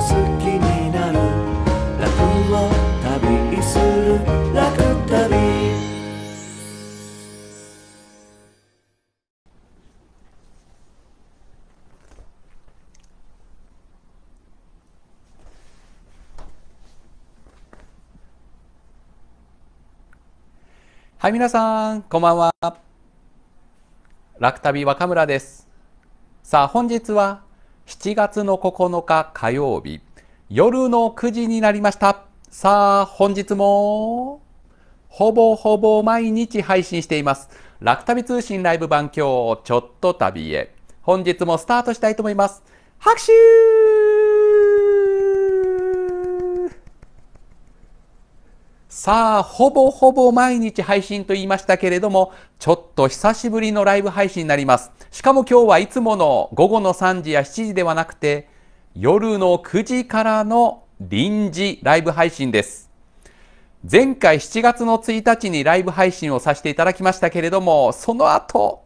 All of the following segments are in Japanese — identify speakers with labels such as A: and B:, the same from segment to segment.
A: 好きになる楽を旅する楽旅はい皆さんこんばんは楽旅若村ですさあ本日は7月の9日火曜日夜の9時になりましたさあ本日もほぼほぼ毎日配信しています楽旅通信ライブ版今日ちょっと旅へ本日もスタートしたいと思います拍手さあ、ほぼほぼ毎日配信と言いましたけれども、ちょっと久しぶりのライブ配信になります。しかも今日はいつもの午後の3時や7時ではなくて、夜の9時からの臨時ライブ配信です。前回7月の1日にライブ配信をさせていただきましたけれども、その後、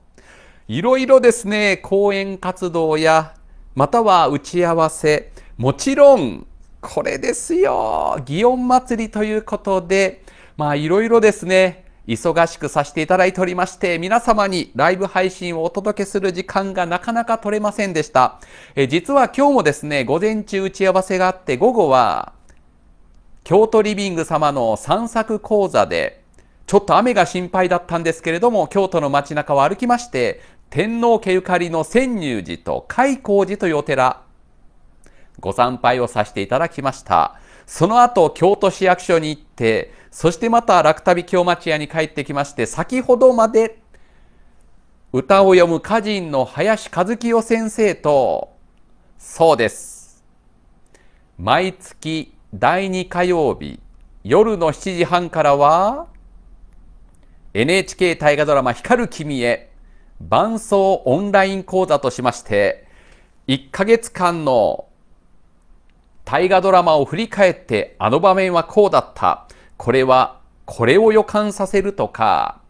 A: いろいろですね、講演活動や、または打ち合わせ、もちろんこれですよ祇園祭りということで、まあいろいろですね、忙しくさせていただいておりまして、皆様にライブ配信をお届けする時間がなかなか取れませんでした。え実は今日もですね、午前中打ち合わせがあって、午後は、京都リビング様の散策講座で、ちょっと雨が心配だったんですけれども、京都の街中を歩きまして、天皇家ゆかりの泉入寺と開光寺というお寺、ご参拝をさせていただきました。その後、京都市役所に行って、そしてまた楽旅京町屋に帰ってきまして、先ほどまで歌を読む歌人の林和清先生と、そうです。毎月第2火曜日、夜の7時半からは、NHK 大河ドラマ光る君へ、伴奏オンライン講座としまして、1ヶ月間の大河ドラマを振り返ってあの場面はこうだった。これはこれを予感させるとか、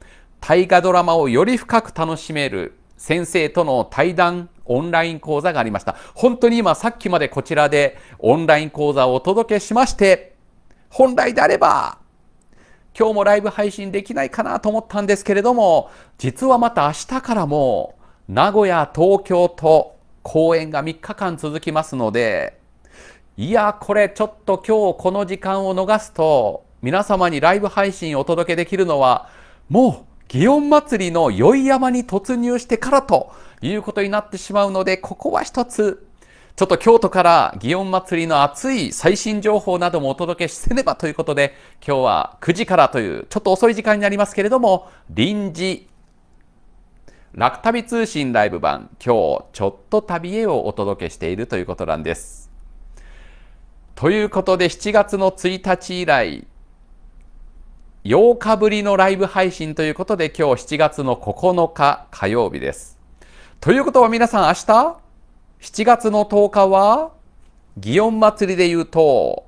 A: 大河ドラマをより深く楽しめる先生との対談オンライン講座がありました。本当に今さっきまでこちらでオンライン講座をお届けしまして、本来であれば今日もライブ配信できないかなと思ったんですけれども、実はまた明日からも名古屋、東京と公演が3日間続きますので、いやこれちょっと今日この時間を逃すと皆様にライブ配信をお届けできるのはもう祇園祭の宵山に突入してからということになってしまうのでここは一つちょっと京都から祇園祭の熱い最新情報などもお届けせねばということで今日は9時からというちょっと遅い時間になりますけれども臨時楽旅通信ライブ版今日ちょっと旅へをお届けしているということなんです。ということで7月の1日以来8日ぶりのライブ配信ということで今日7月の9日火曜日です。ということは皆さん明日7月の10日は祇園祭りで言うと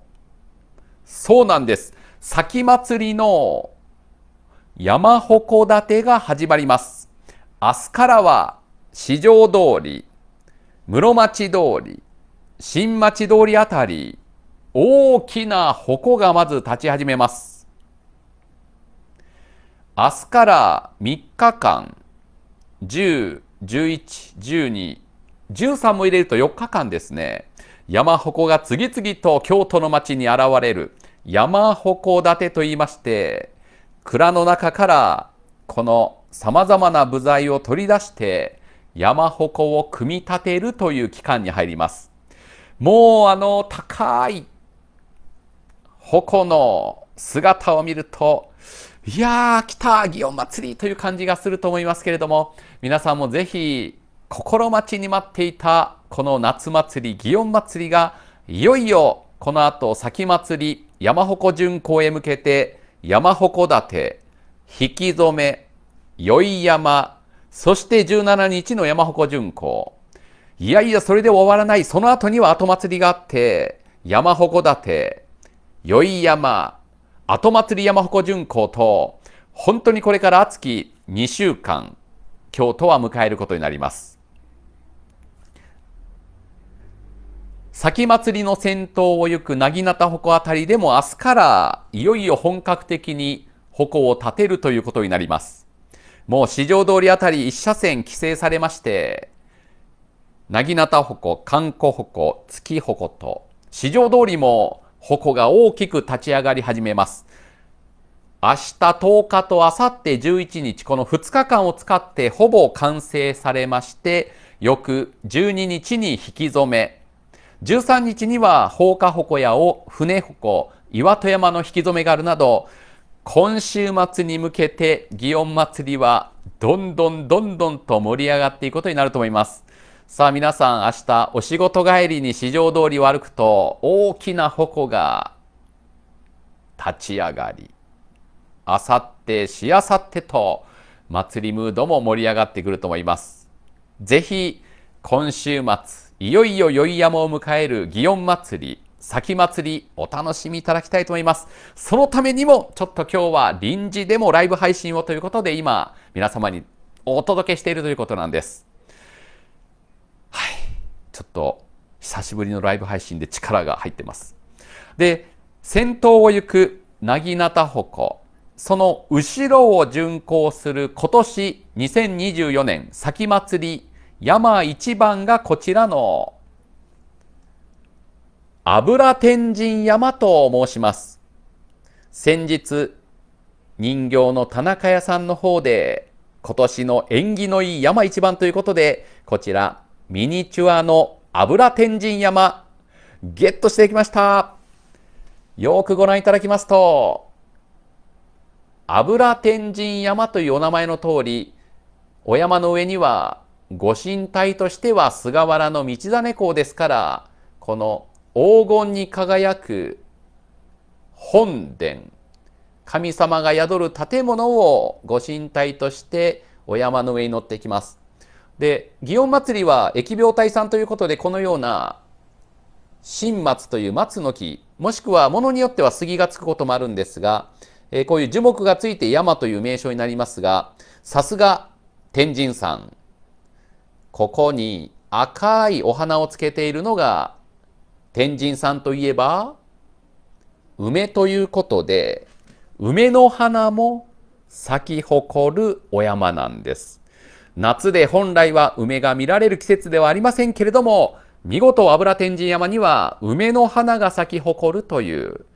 A: そうなんです。先祭りの山鉾立てが始まります。明日からは市場通り、室町通り、新町通りあたり、大きな矛がまず立ち始めます。明日から3日間、10、11、12、13も入れると4日間ですね、山鉾が次々と京都の町に現れる山鉾建てと言いまして、蔵の中からこの様々な部材を取り出して山鉾を組み立てるという期間に入ります。もうあの高い矛の姿を見ると、いやー、来た祇園祭りという感じがすると思いますけれども、皆さんもぜひ、心待ちに待っていた、この夏祭り、祇園祭りが、いよいよ、この後、先祭り、山鉾巡行へ向けて、山鉾立て、引き染め、宵山、そして17日の山鉾巡行。いやいや、それで終わらない。その後には後祭りがあって、山鉾立て、宵山、後祭り山鉾巡行と、本当にこれから熱き2週間、京都は迎えることになります。先祭りの先頭を行くなぎなた鉾あたりでも明日からいよいよ本格的に鉾を立てるということになります。もう市場通りあたり一車線規制されまして、なぎなた鉾、観光鉾、月鉾と、市場通りも矛が大きく立ち上がり始めます。明日10日とあさって11日、この2日間を使ってほぼ完成されまして、翌12日に引き染め、13日には放火矛やを船矛、岩戸山の引き染めがあるなど、今週末に向けて祇園祭はどんどんどんどんと盛り上がっていくことになると思います。さあ皆さん明日お仕事帰りに市場通りを歩くと大きな矛が立ち上がり、あさってしあさってと祭りムードも盛り上がってくると思います。ぜひ今週末、いよいよ宵山を迎える祇園祭り、先祭りお楽しみいただきたいと思います。そのためにもちょっと今日は臨時でもライブ配信をということで今皆様にお届けしているということなんです。ちょっと久しぶりのライブ配信で力が入ってます。で、先頭を行くなぎなたその後ろを巡行する今年2024年先祭り山一番がこちらの油天神山と申します。先日、人形の田中屋さんの方で今年の縁起のいい山一番ということで、こちらミニチュアの油天神山、ゲットしてきました。よくご覧いただきますと、油天神山というお名前の通り、お山の上には、ご神体としては菅原の道真公ですから、この黄金に輝く本殿、神様が宿る建物をご神体としてお山の上に乗ってきます。で、祇園祭は疫病退散ということで、このような、新松という松の木、もしくはものによっては杉がつくこともあるんですが、えー、こういう樹木がついて山という名称になりますが、さすが天神さん。ここに赤いお花をつけているのが、天神さんといえば、梅ということで、梅の花も咲き誇るお山なんです。夏で本来は梅が見られる季節ではありませんけれども、見事油天神山には梅の花が咲き誇るという、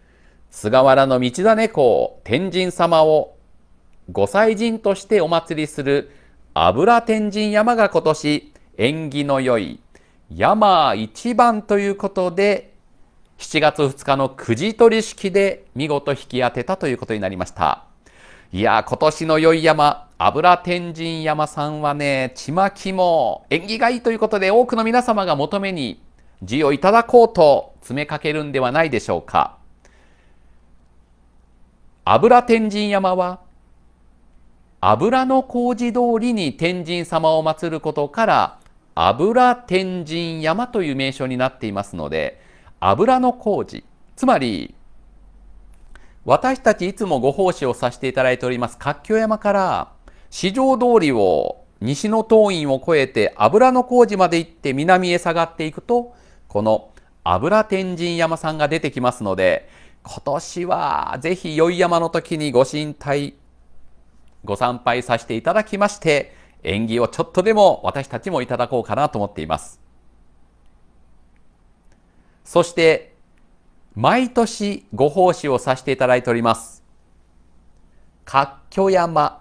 A: 菅原の道真公天神様を御祭神としてお祭りする油天神山が今年縁起の良い山一番ということで7月2日のくじ取り式で見事引き当てたということになりました。いや今年のい山、油天神山さんはね、ちまきも縁起がいいということで多くの皆様が求めに字をいただこうと詰めかけるんではないでしょうか。油天神山は油の工事通りに天神様を祀ることから油天神山という名称になっていますので油の工事つまり私たちいつもご奉仕をさせていただいております、活況山から、四条通りを西の東院を越えて油の工事まで行って南へ下がっていくと、この油天神山さんが出てきますので、今年はぜひ宵山の時にご神体、ご参拝させていただきまして、縁起をちょっとでも私たちもいただこうかなと思っています。そして、毎年ご奉仕をさせていただいております。活居山。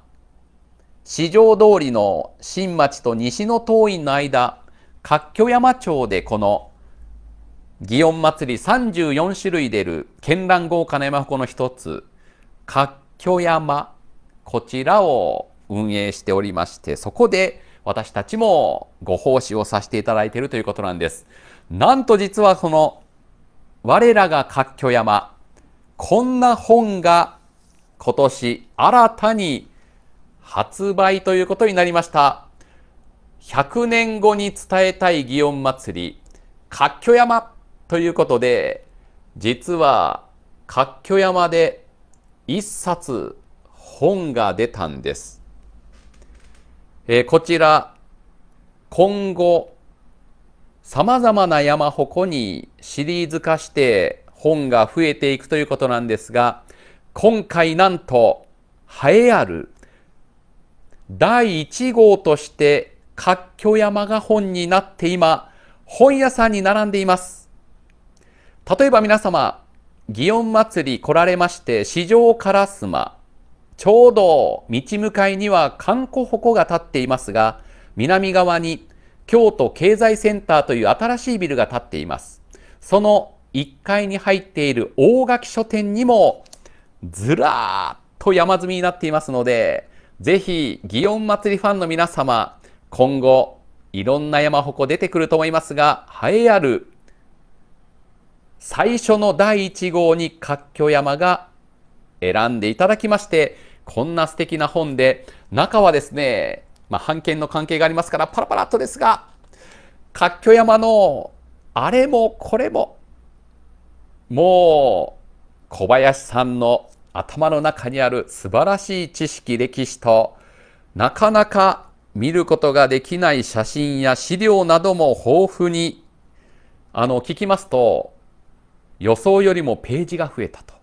A: 市場通りの新町と西の東院の間、活居山町でこの祇園祭り34種類出る絢爛豪華な山鉾の一つ、活居山。こちらを運営しておりまして、そこで私たちもご奉仕をさせていただいているということなんです。なんと実はこの我らが活挙山、こんな本が今年新たに発売ということになりました。100年後に伝えたい祇園祭り、活挙山ということで、実は活挙山で一冊本が出たんです。えー、こちら、今後さまざまな山鉾にシリーズ化して本が増えていくということなんですが、今回なんと、栄えある第1号として活居山が本になって今、本屋さんに並んでいます。例えば皆様、祇園祭り来られまして、市場烏丸、ちょうど道向かいには観光鉾が立っていますが、南側に京都経済センターという新しいビルが建っています。その1階に入っている大垣書店にもずらーっと山積みになっていますので、ぜひ、祇園祭ファンの皆様、今後、いろんな山鉾出てくると思いますが、栄えある最初の第1号に活居山が選んでいただきまして、こんな素敵な本で、中はですね、まあ、権の関係がありますからパラパラっとですが、割拠山のあれもこれも、もう小林さんの頭の中にある素晴らしい知識歴史と、なかなか見ることができない写真や資料なども豊富に、あの、聞きますと、予想よりもページが増えたと。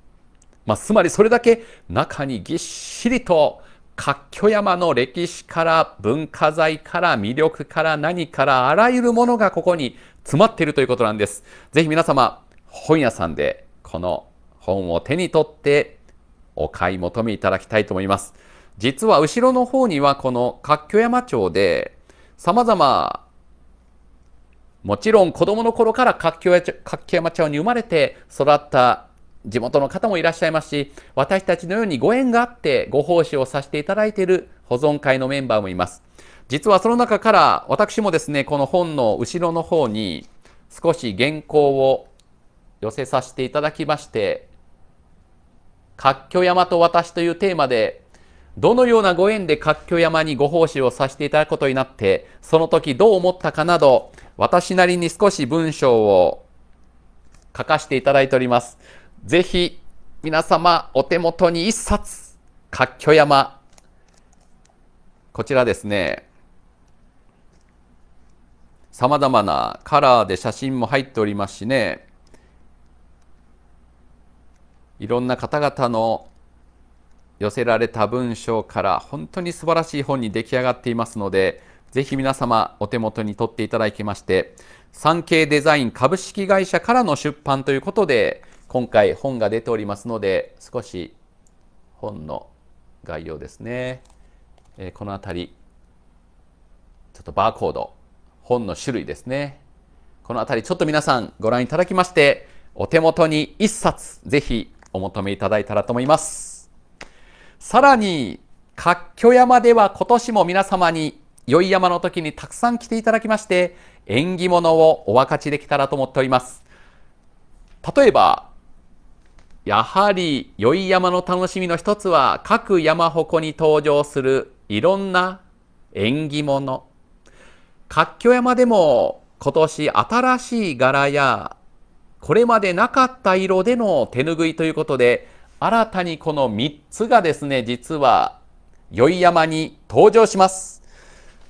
A: まあ、つまりそれだけ中にぎっしりと活居山の歴史から文化財から魅力から何からあらゆるものがここに詰まっているということなんです。ぜひ皆様、本屋さんでこの本を手に取ってお買い求めいただきたいと思います。実は後ろの方にはこの活居山町で様々もちろん子供の頃から活気山町に生まれて育った地元の方もいらっしゃいますし、私たちのようにご縁があってご奉仕をさせていただいている保存会のメンバーもいます。実はその中から私もですね、この本の後ろの方に少し原稿を寄せさせていただきまして、活居山と私というテーマで、どのようなご縁で活居山にご奉仕をさせていただくことになって、その時どう思ったかなど、私なりに少し文章を書かせていただいております。ぜひ皆様お手元に一冊、かっきょ山。こちらですね、さまざまなカラーで写真も入っておりますしね、いろんな方々の寄せられた文章から本当に素晴らしい本に出来上がっていますので、ぜひ皆様お手元に取っていただきまして、産経デザイン株式会社からの出版ということで、今回本が出ておりますので少し本の概要ですね、えー、この辺りちょっとバーコード本の種類ですねこの辺りちょっと皆さんご覧いただきましてお手元に1冊ぜひお求めいただいたらと思いますさらに活居山では今年も皆様に良い山の時にたくさん来ていただきまして縁起物をお分かちできたらと思っております例えばやはり、い山の楽しみの一つは、各山鉾に登場するいろんな縁起物。活居山でも、今年新しい柄や、これまでなかった色での手ぬぐいということで、新たにこの3つがですね、実は、い山に登場します。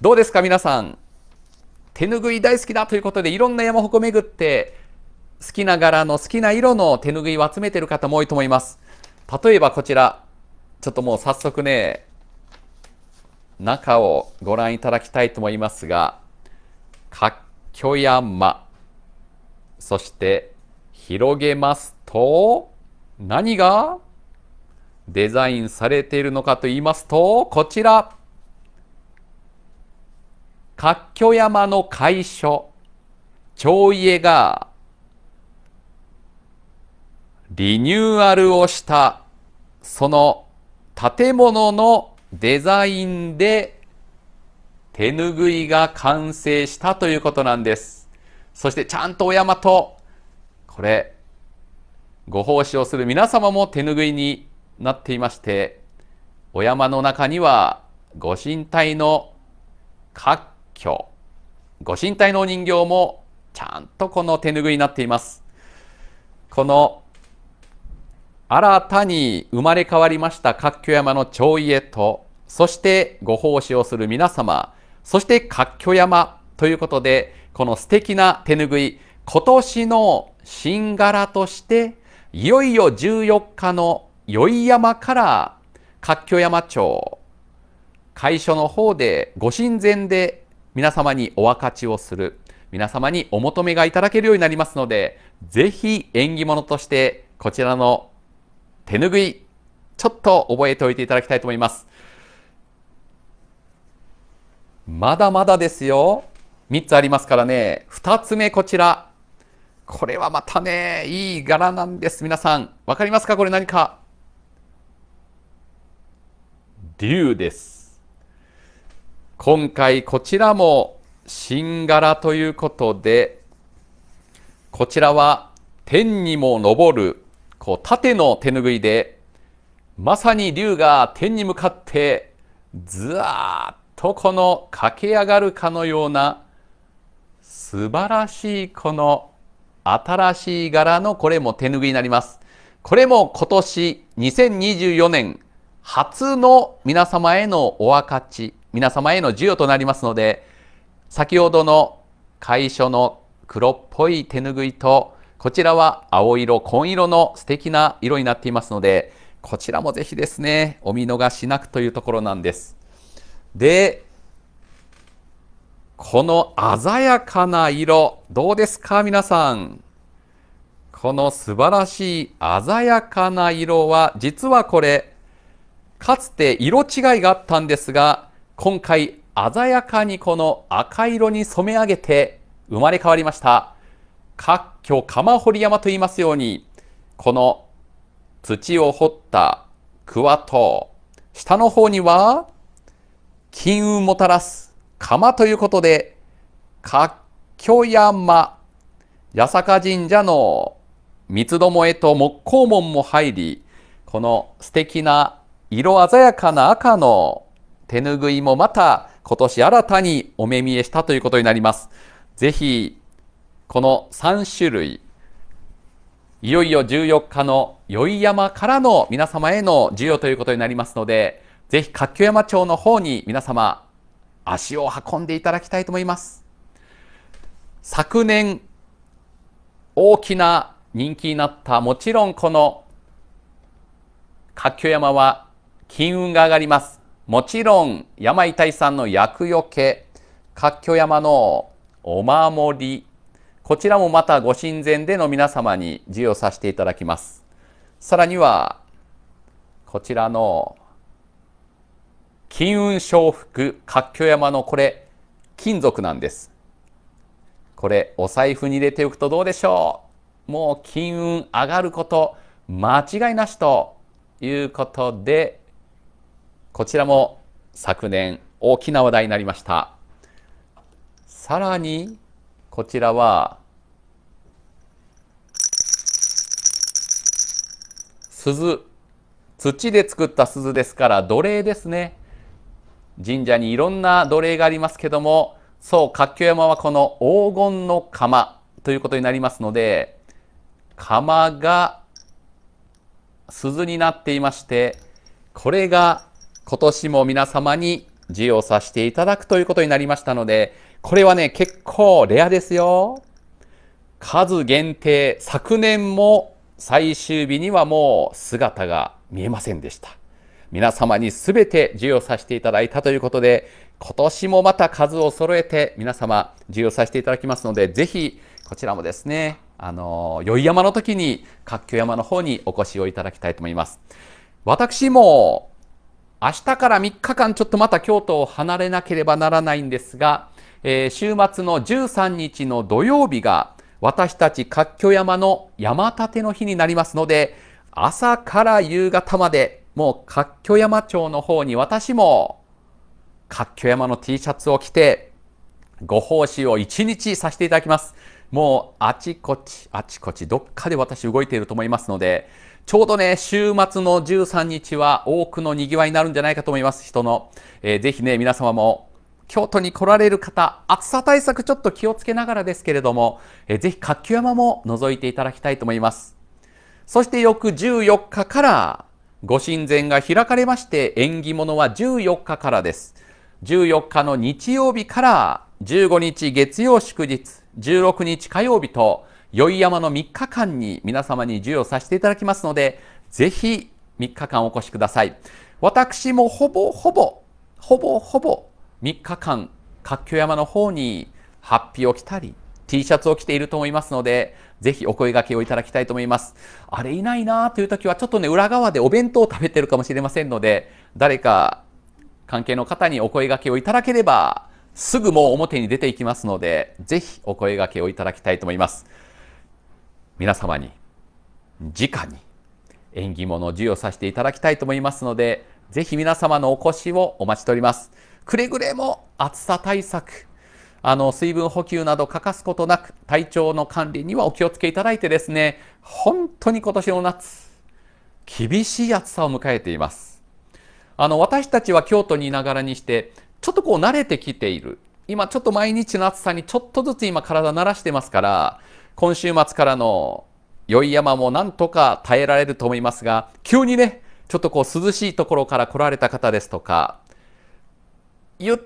A: どうですか皆さん。手ぬぐい大好きだということで、いろんな山鉾巡って、好きな柄の好きな色の手ぬぐいを集めてる方も多いと思います。例えばこちら、ちょっともう早速ね、中をご覧いただきたいと思いますが、活巨山、そして広げますと、何がデザインされているのかと言いますと、こちら。活ょ山の会所、町家がリニューアルをしたその建物のデザインで手ぬぐいが完成したということなんです。そしてちゃんとお山と、これ、ご奉仕をする皆様も手ぬぐいになっていまして、お山の中にはご神体の各居、ご神体のお人形もちゃんとこの手ぬぐいになっています。この新たに生まれ変わりました活居山の町家と、そしてご奉仕をする皆様、そして活居山ということで、この素敵な手ぬぐい、今年の新柄として、いよいよ14日の宵山から活居山町、会所の方でご神前で皆様にお分かちをする、皆様にお求めがいただけるようになりますので、ぜひ縁起物としてこちらの手ぬぐい。ちょっと覚えておいていただきたいと思います。まだまだですよ。3つありますからね。2つ目こちら。これはまたね、いい柄なんです。皆さん。わかりますかこれ何か。竜です。今回こちらも新柄ということで、こちらは天にも昇るこう縦の手ぬぐいでまさに龍が天に向かってずわーっとこの駆け上がるかのような素晴らしいこの新しい柄のこれも手ぬぐいになります。これも今年2024年初の皆様へのお分かち、皆様への授与となりますので、先ほどの会所の黒っぽい手ぬぐいとこちらは青色、紺色の素敵な色になっていますので、こちらもぜひですね、お見逃しなくというところなんです。で、この鮮やかな色、どうですか皆さん。この素晴らしい鮮やかな色は、実はこれ、かつて色違いがあったんですが、今回鮮やかにこの赤色に染め上げて生まれ変わりました。かっ今日鎌掘山と言いますように、この土を掘った桑と、下の方には、金運もたらす釜ということで、かっきょ山、八坂神社の三つどもえと木工門も入り、この素敵な色鮮やかな赤の手ぬぐいもまた今年新たにお目見えしたということになります。ぜひこの3種類いよいよ14日の宵山からの皆様への授与ということになりますのでぜひ活況山町の方に皆様足を運んでいただきたいと思います昨年大きな人気になったもちろんこの活況山は金運が上がりますもちろん山井大さんの厄除け活況山のお守りこちらもまたご神前での皆様に授与させていただきます。さらには、こちらの金運昇福活況山のこれ、金属なんです。これ、お財布に入れておくとどうでしょうもう金運上がること、間違いなしということで、こちらも昨年大きな話題になりました。さらに、こちらは、鈴。土で作った鈴ですから奴隷ですね。神社にいろんな奴隷がありますけども、そう、活況山はこの黄金の釜ということになりますので、釜が鈴になっていまして、これが今年も皆様に授与させていただくということになりましたので、これはね、結構レアですよ。数限定、昨年も最終日にはもう姿が見えませんでした。皆様にすべて授与させていただいたということで、今年もまた数を揃えて皆様授与させていただきますので、ぜひこちらもですね、あの、宵山の時に、各居山の方にお越しをいただきたいと思います。私も、明日から3日間ちょっとまた京都を離れなければならないんですが、えー、週末の13日の土曜日が私たち活居山の山立ての日になりますので、朝から夕方まで、もう活居山町の方に私も活居山の T シャツを着て、ご奉仕を1日させていただきます。もうあちこち、あちこち、どっかで私動いていると思いますので、ちょうどね、週末の13日は多くの賑わいになるんじゃないかと思います、人の。えー、ぜひね、皆様も京都に来られる方、暑さ対策ちょっと気をつけながらですけれども、えぜひ活気山も覗いていただきたいと思います。そして翌14日から、ご神前が開かれまして、縁起物は14日からです。14日の日曜日から15日月曜祝日、16日火曜日と、宵山の3日間に皆様に授与させていただきますので、ぜひ3日間お越しください。私もほぼほぼ、ほぼほぼ3日間、活況山の方に、ハッピーを着たり、T シャツを着ていると思いますので、ぜひお声掛けをいただきたいと思います。あれいないなという時は、ちょっとね、裏側でお弁当を食べてるかもしれませんので、誰か関係の方にお声掛けをいただければ、すぐもう表に出ていきますので、ぜひお声掛けをいただきたいと思います。皆様に、直に縁起物を授与させていただきたいと思いますので、ぜひ皆様のお越しをお待ちしております。くれぐれも暑さ対策、あの、水分補給など欠かすことなく、体調の管理にはお気をつけいただいてですね、本当に今年の夏、厳しい暑さを迎えています。あの、私たちは京都にいながらにして、ちょっとこう慣れてきている。今ちょっと毎日の暑さにちょっとずつ今体慣らしてますから、今週末からの良い山もなんとか耐えられると思いますが、急にね、ちょっとこう涼しいところから来られた方ですとか、言っ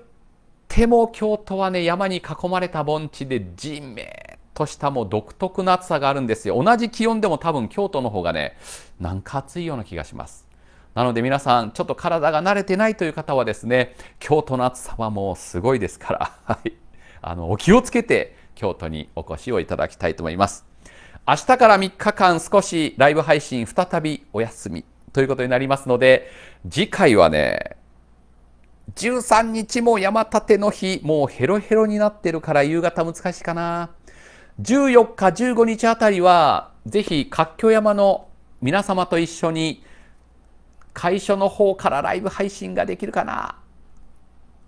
A: ても京都はね、山に囲まれた盆地でじめっとしたもう独特な暑さがあるんですよ。同じ気温でも多分京都の方がね、なんか暑いような気がします。なので皆さん、ちょっと体が慣れてないという方はですね、京都の暑さはもうすごいですから、はい。あの、お気をつけて京都にお越しをいただきたいと思います。明日から3日間少しライブ配信再びお休みということになりますので、次回はね、13日も山立ての日、もうヘロヘロになってるから夕方難しいかな。14日、15日あたりは、ぜひ、活況山の皆様と一緒に、会所の方からライブ配信ができるかな。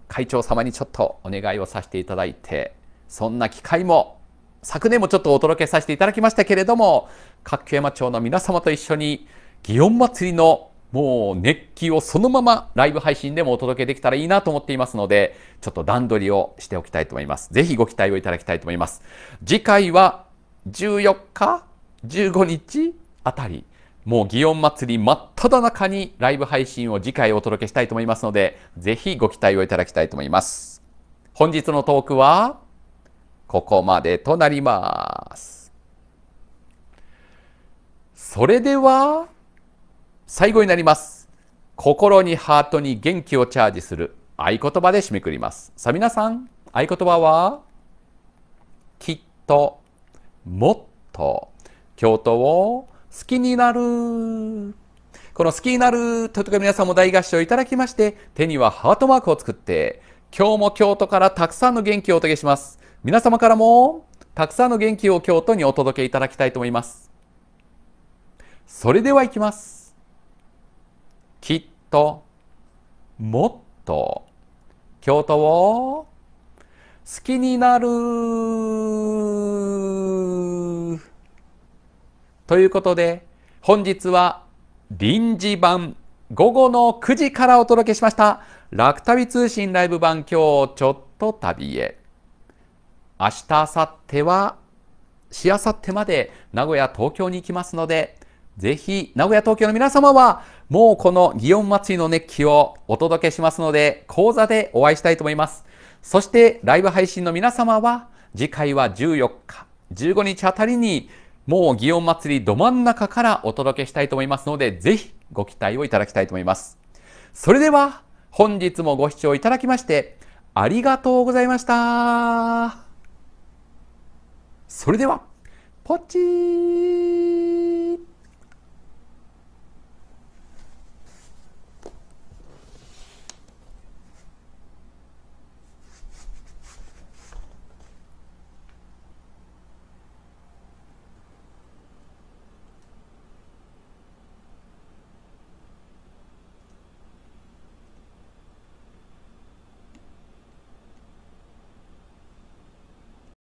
A: 会長様にちょっとお願いをさせていただいて、そんな機会も、昨年もちょっとお届けさせていただきましたけれども、活況山町の皆様と一緒に、祇園祭のもう熱気をそのままライブ配信でもお届けできたらいいなと思っていますので、ちょっと段取りをしておきたいと思います。ぜひご期待をいただきたいと思います。次回は14日 ?15 日あたり、もう祇園祭り真っ只中にライブ配信を次回お届けしたいと思いますので、ぜひご期待をいただきたいと思います。本日のトークは、ここまでとなります。それでは、最後になります。心にハートに元気をチャージする合言葉で締めくります。さあ皆さん、合言葉は、きっと、もっと、京都を好きになる。この好きになるというとこ皆さんも大合唱いただきまして、手にはハートマークを作って、今日も京都からたくさんの元気をお届けします。皆様からも、たくさんの元気を京都にお届けいただきたいと思います。それでは行きます。きっともっと京都を好きになるということで本日は臨時版午後の9時からお届けしました楽旅通信ライブ版今日ちょっと旅へ明日明後日はしあさってまで名古屋東京に行きますのでぜひ名古屋東京の皆様はもうこの祇園祭の熱気をお届けしますので、講座でお会いしたいと思います。そしてライブ配信の皆様は、次回は14日、15日あたりに、もう祇園祭りど真ん中からお届けしたいと思いますので、ぜひご期待をいただきたいと思います。それでは、本日もご視聴いただきまして、ありがとうございました。それでは、ポチー